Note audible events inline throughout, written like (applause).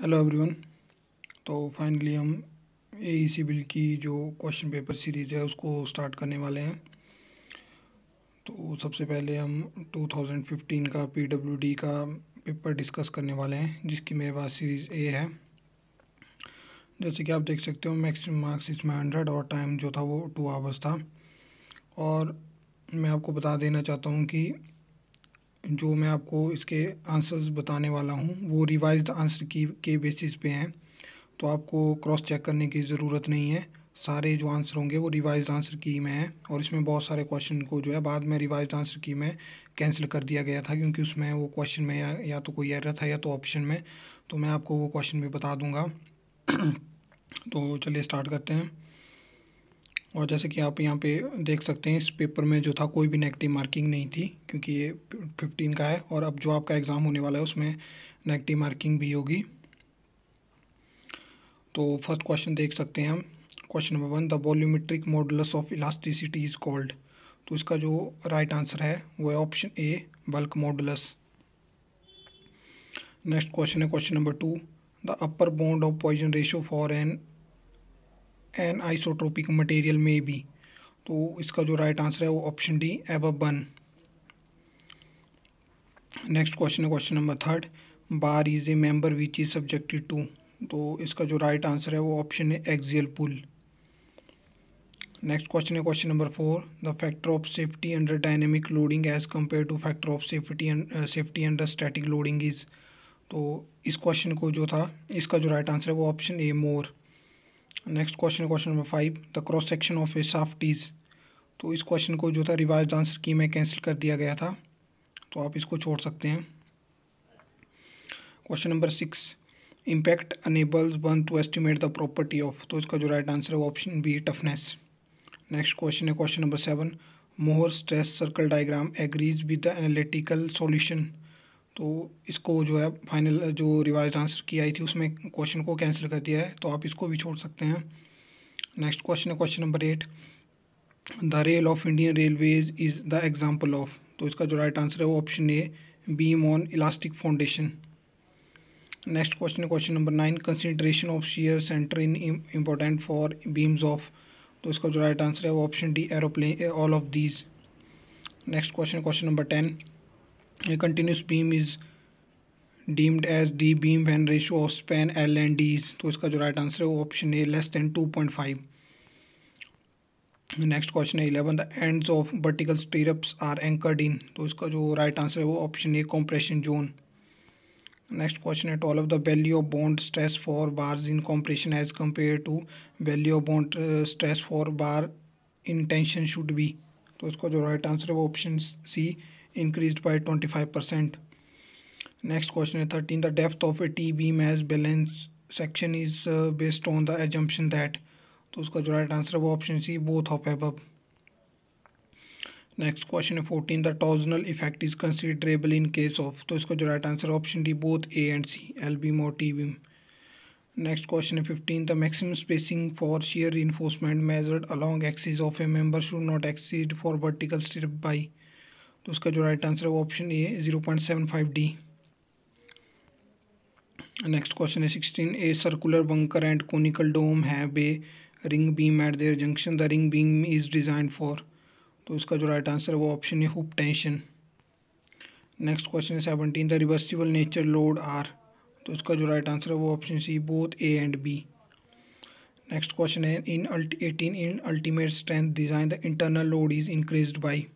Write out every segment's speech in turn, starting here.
Hello everyone तो finally हम ए सी bill की जो क्वेश्चन पेपर सीरीज़ है उसको स्टार्ट करने वाले हैं तो सबसे पहले हम 2015 का पीडब्ल्यूडी का पेपर डिस्कस करने वाले हैं जिसकी मेरे पास सीरीज़ ए है जैसे कि आप देख सकते हो मैक्सिमम मार्क्स इसमें हंड्रेड और टाइम जो था वो टू आवर्स था और मैं आपको बता देना चाहता हूँ कि जो मैं आपको इसके आंसर्स बताने वाला हूँ वो रिवाइज्ड आंसर की के बेसिस पे हैं तो आपको क्रॉस चेक करने की ज़रूरत नहीं है सारे जो आंसर होंगे वो रिवाइज आंसर की में है और इसमें बहुत सारे क्वेश्चन को जो है बाद में रिवाइज आंसर की में कैंसिल कर दिया गया था क्योंकि उसमें वो क्वेश्चन में या, या तो कोई एरर था या तो ऑप्शन में तो मैं आपको वो क्वेश्चन भी बता दूंगा (clears throat) तो चलिए स्टार्ट करते हैं और जैसे कि आप यहाँ पे देख सकते हैं इस पेपर में जो था कोई भी नेगेटिव मार्किंग नहीं थी क्योंकि ये फिफ्टीन का है और अब जो आपका एग्ज़ाम होने वाला है उसमें नेगेटिव मार्किंग भी होगी तो फर्स्ट क्वेश्चन देख सकते हैं हम question number one the volumetric models of elasticity is called तो इसका जो राइट right आंसर है वो है option A bulk models next question है question number two the upper bond of Poisson ratio for an an isotropic material में भी तो इसका जो राइट आंसर है वो ऑप्शन डी एव बन नेक्स्ट क्वेश्चन है question number third bar is a member which is subjected to तो इसका जो राइट आंसर है वो ऑप्शन है एक्जियल पुल नेक्स्ट क्वेश्चन है question number four the factor of safety under dynamic loading as compare to factor of safety safety under static loading is तो इस question को जो था इसका जो राइट आंसर है वो option A more next question question number five the cross section of a shaft is तो इस क्वेश्चन को जो था रिवाइज आंसर की में कैंसिल कर दिया गया था तो आप इसको छोड़ सकते हैं question number six impact enables one to estimate the property of तो इसका जो राइट आंसर है option B toughness next question है question number seven Mohr stress circle diagram agrees with the analytical solution तो इसको जो है फाइनल जो रिवाइज आंसर की आई थी उसमें क्वेश्चन को कैंसिल कर दिया है तो आप इसको भी छोड़ सकते हैं नेक्स्ट क्वेश्चन है question number eight the rail of Indian railways is the example of तो इसका जो राइट आंसर है वो option A beam on elastic foundation next question है question number nine concentration of shear centre in important for beams of तो इसका जो right answer है वो option D aeroplane all of these next question question number ten A continuous beam is deemed as D beam when ratio of span L and D is तो इसका जो right answer है वो option A less than two point five next question है eleven the ends of vertical stirrups are anchored in तो इसका जो right answer है वो option A compression zone next question है tall of the value of bond stress for bars in compression as compare to value of bond stress for bar in tension should be तो इसका जो right answer है वो option C increased by 25%. Next question is 13. The depth of a T-beam as balance section is uh, based on the assumption that तो उसका जो right answer है वो ऑप्शन सी बोथ ऑफ बब नेक्स्ट क्वेश्चन है fourteen the torsional effect is considerable in case of तो इसका जो right answer option D both A and C L beam और टी बीम नेक्स्ट क्वेश्चन है fifteen the maximum spacing for shear reinforcement measured along axis of a member should not exceed for vertical strip by तो उसका जो right answer है वो option A zero point seven five D next question है sixteen a circular bunker and conical dome है बे ring beam at their junction the ring beam is design for तो इसका जो राइट आंसर है वो ऑप्शन है हुप टेंशन नेक्स्ट क्वेश्चन है seventeen the reversible nature load are तो इसका जो राइट आंसर है वो option C both A and B next question है in eighteen in ultimate strength design the internal load is increase by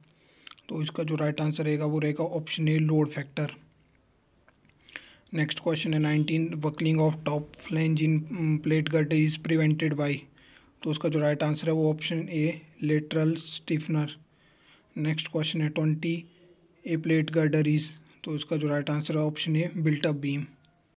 तो इसका जो राइट आंसर रहेगा वो रहेगा option A load factor next question है nineteen buckling of top flange in plate गट is prevented by तो उसका जो राइट आंसर है वो option A lateral stiffener next question है twenty a plate girder is तो इसका जो राइट आंसर है ऑप्शन ए बिल्टअप बीम